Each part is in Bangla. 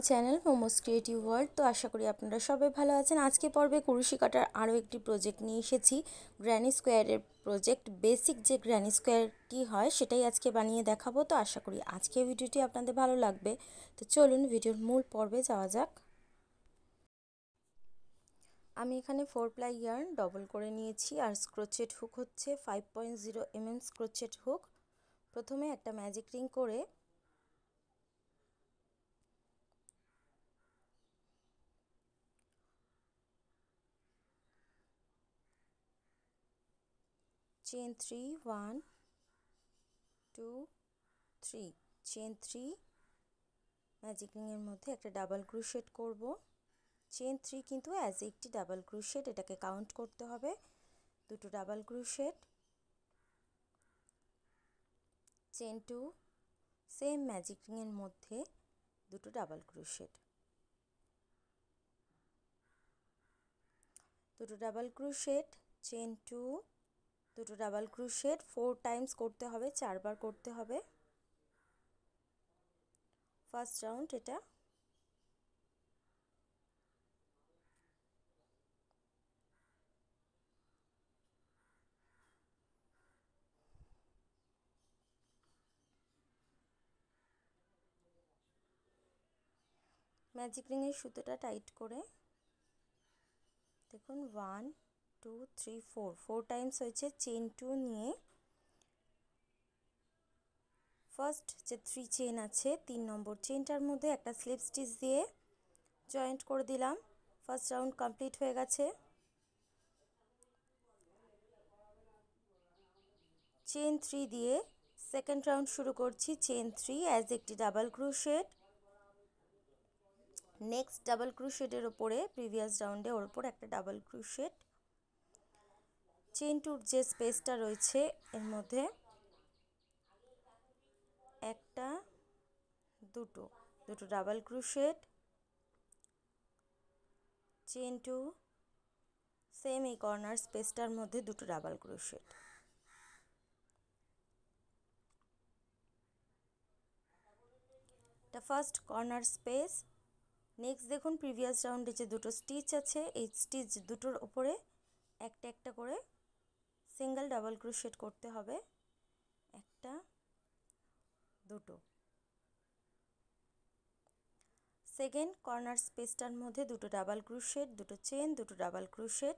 মাই চ্যানেল মোমোস ক্রিয়েটিভ ওয়ার্ল্ড তো আশা করি আপনারা সবাই ভালো আছেন আজকে পর্বে কুরুশি কাটার আরও একটি প্রজেক্ট নিয়ে এসেছি গ্র্যানি স্কোয়ারের প্রজেক্ট বেসিক যে গ্র্যানি স্কোয়ারটি হয় সেটাই আজকে বানিয়ে দেখাবো তো আশা করি আজকে ভিডিওটি আপনাদের ভালো লাগবে তো চলুন ভিডিওর মূল পর্বে যাওয়া যাক আমি এখানে ফোর প্লাই ইয়ার্ন ডবল করে নিয়েছি আর স্ক্রোচেট হুক হচ্ছে five point zero MM crochet hook প্রথমে একটা ম্যাজিক রিং করে chain 3 1 2 3 চেন থ্রি ম্যাজিক এর মধ্যে একটা ডাবল ক্রোশেট করব চেন থ্রি কিন্তু অ্যাজ একটি ডাবল ক্রোশেট এটাকে কাউন্ট করতে হবে দুটো double crochet chain two same magic এর মধ্যে দুটো ডাবল ক্রোশেট দুটো ডাবল ক্রোশেট চেন টু দুটো ডাবল ক্রুশেট ফোর টাইমস করতে হবে চারবার করতে হবে ফার্স্ট রাউন্ড এটা ম্যাজিক রিংয়ের সুতোটা টাইট করে দেখুন one two three four four times হয়েছে চেন টু নিয়ে ফার্স্ট যে থ্রি চেন আছে তিন নম্বর চেনটার মধ্যে একটা স্লিপ স্টিচ দিয়ে জয়েন্ট করে দিলাম ফার্স্ট রাউন্ড কমপ্লিট হয়ে গেছে চেন থ্রি দিয়ে সেকেন্ড রাউন্ড শুরু করছি চেন থ্রি অ্যাজ একটি ডাবল ক্রুশেড নেক্সট ডাবল ক্রুশেডের ওপরে প্রিভিয়াস রাউন্ডে ওর ওপর একটা ডাবল ক্রুশেড চেন টুর যে স্পেসটা রয়েছে এর মধ্যে একটা দুটো দুটো double crochet chain two same এই কর্নার স্পেসটার মধ্যে দুটো ডাবল ক্রুশেট এটা ফার্স্ট কর্নার স্পেস নেক্সট দেখুন প্রিভিয়াস রাউন্ডে যে দুটো স্টিচ আছে এই স্টিচ দুটোর ওপরে একটা একটা করে সিঙ্গেল ডাবল ক্রোশেট করতে হবে একটা দুটো সেকেন্ড কর্নার স্পেসটার মধ্যে দুটো ডাবল ক্রোশেট দুটো চেন দুটো ডাবল ক্রোশেট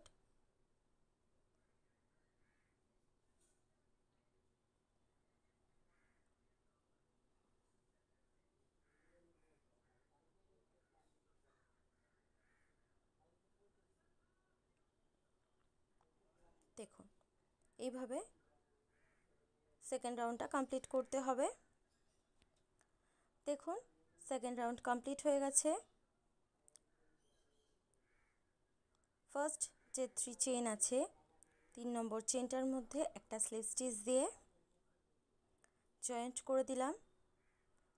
এইভাবে সেকেন্ড রাউন্ডটা কমপ্লিট করতে হবে দেখুন সেকেন্ড রাউন্ড কমপ্লিট হয়ে গেছে ফার্স্ট যে থ্রি চেন আছে তিন নম্বর চেনটার মধ্যে একটা স্লিপ স্টিচ দিয়ে জয়েন্ট করে দিলাম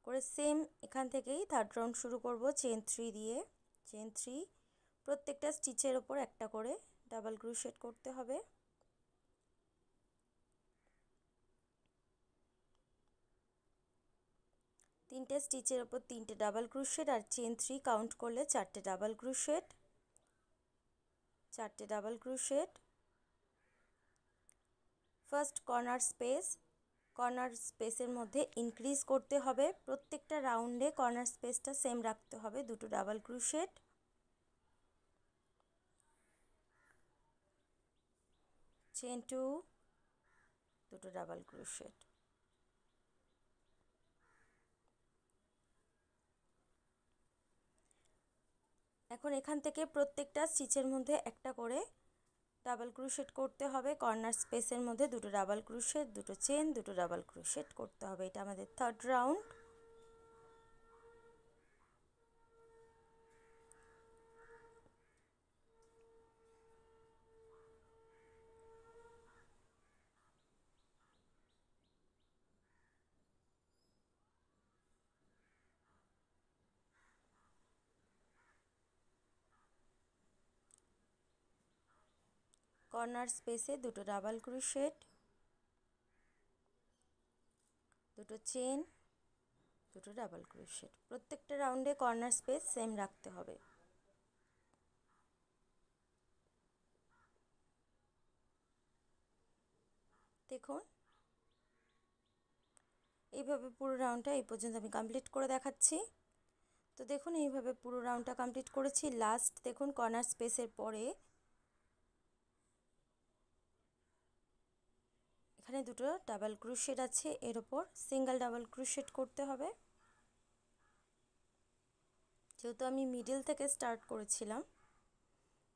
করে সেম এখান থেকেই থার্ড রাউন্ড শুরু করব চেন থ্রি দিয়ে চেন থ্রি প্রত্যেকটা স্টিচের ওপর একটা করে ডাবল ক্রুশেট করতে হবে তিনটে স্টিচের ওপর তিনটে ডাবল ক্রুশেট আর চেন থ্রি কাউন্ট করলে চারটে ডাবল ক্রুশেট চারটে double crochet first corner space corner স্পেসের মধ্যে ইনক্রিজ করতে হবে প্রত্যেকটা রাউন্ডে কর্নার স্পেসটা সেম রাখতে হবে দুটো ডাবল ক্রুশেট চেন টু দুটো ডাবল ক্রুশেট এখন এখান থেকে প্রত্যেকটা স্টিচের মধ্যে একটা করে ডাবল ক্রুশেট করতে হবে কর্নার স্পেসের মধ্যে দুটো ডাবল ক্রুশেট দুটো চেন দুটো ডাবল ক্রুশেট করতে হবে এটা আমাদের থার্ড রাউন্ড কর্নার স্পেসে দুটো ডাবল ক্রুশেট দুটো চেন দুটো ডাবল ক্রুশেট প্রত্যেকটা রাউন্ডে কর্নার স্পেস সেম রাখতে হবে দেখুন এইভাবে পুরো রাউন্ডটা এই পর্যন্ত আমি কমপ্লিট করে দেখাচ্ছি তো দেখুন এইভাবে পুরো রাউন্ডটা কমপ্লিট করেছি লাস্ট দেখুন কর্নার স্পেসের পরে এখানে দুটো ডাবল ক্রুশেট আছে এর ওপর সিঙ্গেল ডাবল ক্রুশেট করতে হবে যেহেতু আমি মিডিল থেকে স্টার্ট করেছিলাম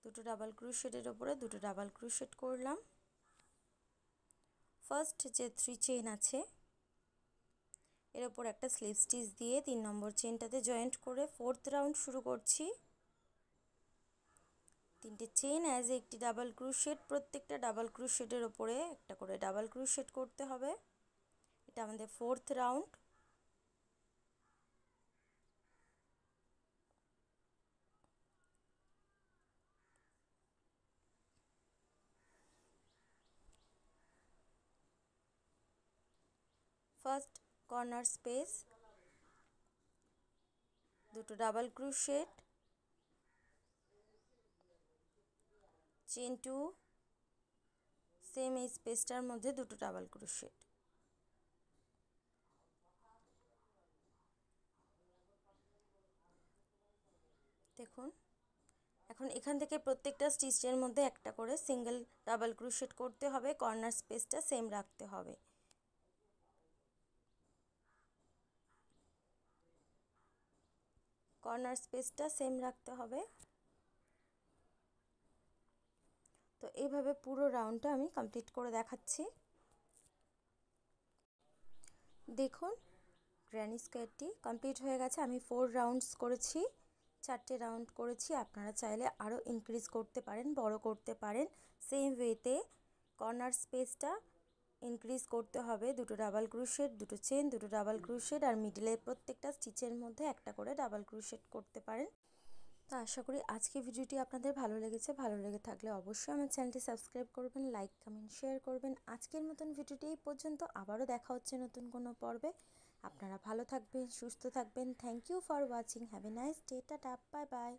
দুটো ডাবল ক্রুশেটের ওপরে দুটো ডাবল ক্রুশেট করলাম ফার্স্ট যে থ্রি চেন আছে এর ওপর একটা স্লিপ স্টিচ দিয়ে তিন নম্বর চেনটাতে জয়েন্ট করে ফোর্থ রাউন্ড শুরু করছি তিনটে চেন অ্যাজ একটি ডাবল ক্রুশেট প্রত্যেকটা ডাবল ক্রুশেটের ওপরে একটা করে ডাবল ক্রুশেট করতে হবে এটা আমাদের fourth round first corner space দুটো double crochet chain two same এই স্পেসটার মধ্যে দুটো ডাবল ক্রোশেট দেখুন এখন এখান থেকে প্রত্যেকটা স্টিচের মধ্যে একটা করে সিঙ্গেল ডাবল ক্রোশেট করতে হবে কর্নার স্পেসটা সেম রাখতে হবে কর্নার স্পেসটা সেম রাখতে হবে তো এইভাবে পুরো রাউন্ডটা আমি কমপ্লিট করে দেখাচ্ছি দেখুন গ্র্যানি স্কোয়ারটি কমপ্লিট হয়ে গেছে আমি ফোর রাউন্ডস করেছি চারটে রাউন্ড করেছি আপনারা চাইলে আরও ইনক্রিজ করতে পারেন বড় করতে পারেন সেম ওয়েতে কর্নার স্পেসটা ইনক্রিজ করতে হবে দুটো ডাবল ক্রুশেড দুটো চেন দুটো ডাবল ক্রুশেড আর মিডিলের প্রত্যেকটা স্টিচের মধ্যে একটা করে ডাবল ক্রুশেড করতে পারেন তো আশা করি আজকে ভিডিওটি আপনাদের ভালো লেগেছে ভালো লেগে থাকলে অবশ্যই আমার চ্যানেলটি সাবস্ক্রাইব করবেন লাইক কমেন্ট শেয়ার করবেন আজকের মতন ভিডিওটি এই পর্যন্ত আবারও দেখা হচ্ছে নতুন কোনো পর্বে আপনারা ভালো থাকবেন সুস্থ থাকবেন thank you for watching have a nice day টা বাই বাই